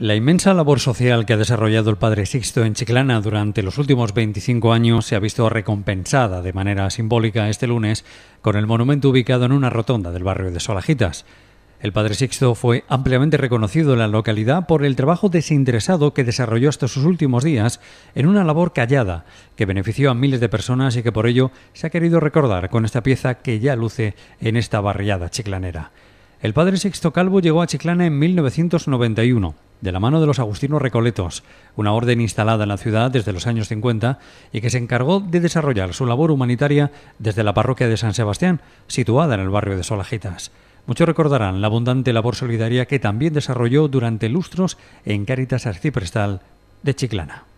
La inmensa labor social que ha desarrollado el padre Sixto en Chiclana durante los últimos 25 años se ha visto recompensada de manera simbólica este lunes con el monumento ubicado en una rotonda del barrio de Solajitas. El padre Sixto fue ampliamente reconocido en la localidad por el trabajo desinteresado que desarrolló hasta sus últimos días en una labor callada que benefició a miles de personas y que por ello se ha querido recordar con esta pieza que ya luce en esta barriada chiclanera. El padre Sixto Calvo llegó a Chiclana en 1991 de la mano de los agustinos recoletos, una orden instalada en la ciudad desde los años 50 y que se encargó de desarrollar su labor humanitaria desde la parroquia de San Sebastián, situada en el barrio de Solajitas. Muchos recordarán la abundante labor solidaria que también desarrolló durante lustros en Cáritas Arciprestal de Chiclana.